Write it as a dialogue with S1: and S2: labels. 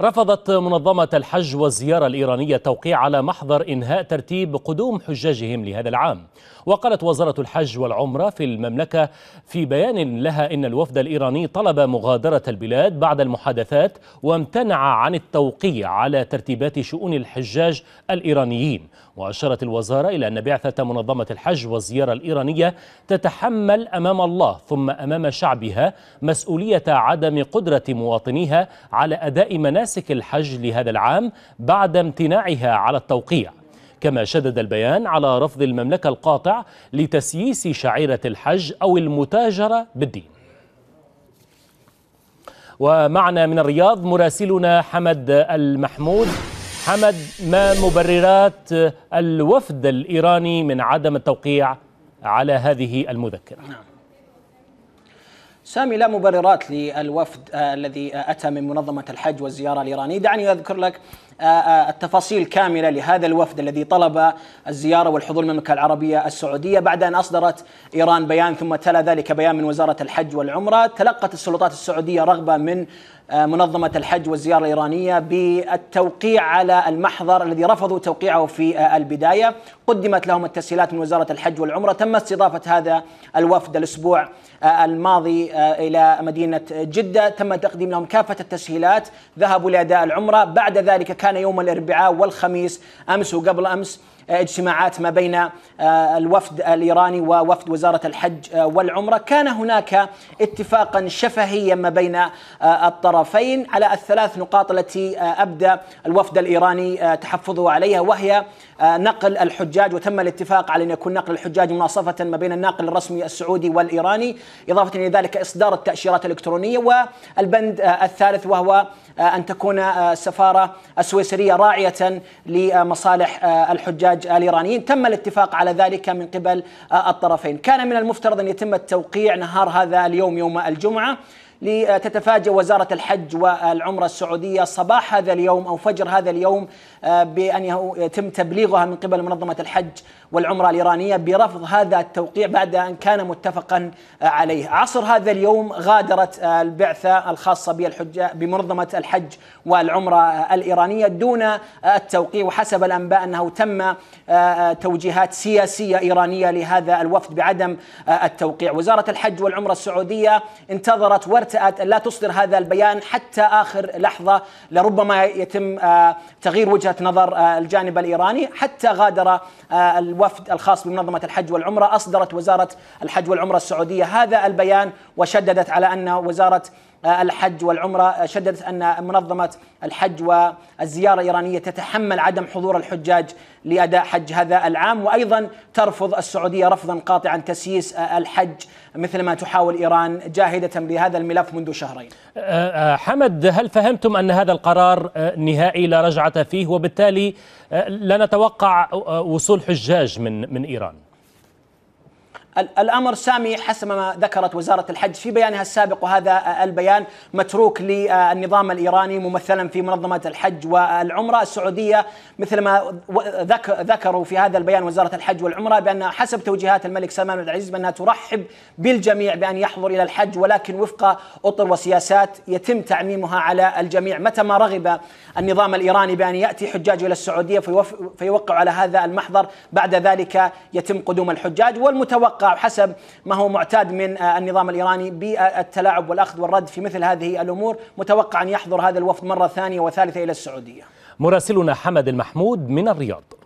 S1: رفضت منظمة الحج والزيارة الإيرانية التوقيع على محضر إنهاء ترتيب قدوم حجاجهم لهذا العام وقالت وزارة الحج والعمرة في المملكة في بيان لها إن الوفد الإيراني طلب مغادرة البلاد بعد المحادثات وامتنع عن التوقيع على ترتيبات شؤون الحجاج الإيرانيين وأشارت الوزارة إلى أن بعثة منظمة الحج والزيارة الإيرانية تتحمل أمام الله ثم أمام شعبها مسؤولية عدم قدرة مواطنيها على أداء مناسك مناسك الحج لهذا العام بعد امتناعها على التوقيع كما شدد البيان على رفض المملكة القاطع لتسييس شعيرة الحج أو المتاجرة بالدين ومعنا من الرياض مراسلنا حمد المحمود حمد ما مبررات الوفد الإيراني من عدم التوقيع على هذه المذكرة نعم.
S2: سامي لا مبررات للوفد آه، الذي آه، اتى من منظمه الحج والزياره الايرانيه، دعني اذكر لك آه، آه، التفاصيل كاملة لهذا الوفد الذي طلب الزياره والحضور المملكه العربيه السعوديه بعد ان اصدرت ايران بيان ثم تلا ذلك بيان من وزاره الحج والعمره تلقت السلطات السعوديه رغبه من آه، منظمه الحج والزياره الايرانيه بالتوقيع على المحضر الذي رفضوا توقيعه في البدايه قدمت لهم التسهيلات من وزاره الحج والعمره تم استضافه هذا الوفد الاسبوع الماضي الى مدينه جده تم تقديم لهم كافه التسهيلات ذهبوا لاداء العمره بعد ذلك كان يوم الاربعاء والخميس امس وقبل امس آه، اجتماعات ما بين آه، الوفد الايراني ووفد وزاره الحج آه، والعمره كان هناك اتفاقا شفهيا ما بين الطرفين على الثلاث نقاط التي ابدى الوفد الايراني تحفظه عليها وهي نقل الحجاج وتم الاتفاق على ان يكون نقل الحجاج مناصفه ما بين الناقل الرسمي السعودي والايراني اضافه الى ذلك اصدار التاشيرات الالكترونيه والبند الثالث وهو ان تكون السفاره السويسريه راعيه لمصالح الحجاج الانتاج الايرانيين تم الاتفاق على ذلك من قبل آه، الطرفين كان من المفترض ان يتم التوقيع نهار هذا اليوم يوم الجمعه لتتفاجئ وزارة الحج والعمرة السعودية صباح هذا اليوم أو فجر هذا اليوم آه، بأن يتم تبليغها من قبل منظمة الحج والعمرة الإيرانية برفض هذا التوقيع بعد أن كان متفقا آه، عليه عصر هذا اليوم غادرت آه، البعثة الخاصة بالحج بمنظمة الحج والعمرة الإيرانية دون التوقيع وحسب الأنباء أنه تم توجيهات سياسية إيرانية لهذا الوفد بعدم التوقيع وزارة الحج والعمرة السعودية انتظرت وارتفعت لا تصدر هذا البيان حتى آخر لحظة لربما يتم آه، تغيير وجهة نظر آه، الجانب الإيراني حتى غادر آه، الوفد الخاص بمنظمة الحج والعمرة أصدرت وزارة الحج والعمرة السعودية هذا البيان وشددت على أن وزارة آه، الحج والعمرة آه، شددت أن منظمة الحج والزيارة الإيرانية تتحمل عدم حضور الحجاج لأداء حج هذا العام وأيضا ترفض السعودية رفضا قاطعا تسييس آه، الحج مثل ما تحاول إيران جاهدة بهذا الملف منذ شهرين
S1: حمد هل فهمتم أن هذا القرار نهائي لا رجعة فيه وبالتالي لا نتوقع وصول حجاج من, من إيران
S2: الأمر سامي حسب ما ذكرت وزارة الحج في بيانها السابق وهذا البيان متروك للنظام الإيراني ممثلا في منظمة الحج والعمرة السعودية مثل ما ذكروا في هذا البيان وزارة الحج والعمرة بأن حسب توجيهات الملك سلمان بن العزيز بأنها ترحب بالجميع بأن يحضر إلى الحج ولكن وفق أطر وسياسات يتم تعميمها على الجميع متى ما رغب النظام الإيراني بأن يأتي حجاج إلى السعودية فيوقع على هذا المحضر بعد ذلك يتم قدوم الحجاج والمتوقع حسب ما هو معتاد من آه، النظام الإيراني بالتلاعب والأخذ والرد في مثل هذه الأمور متوقع أن يحضر هذا الوفد مرة ثانية وثالثة إلى السعودية
S1: مراسلنا حمد المحمود من الرياض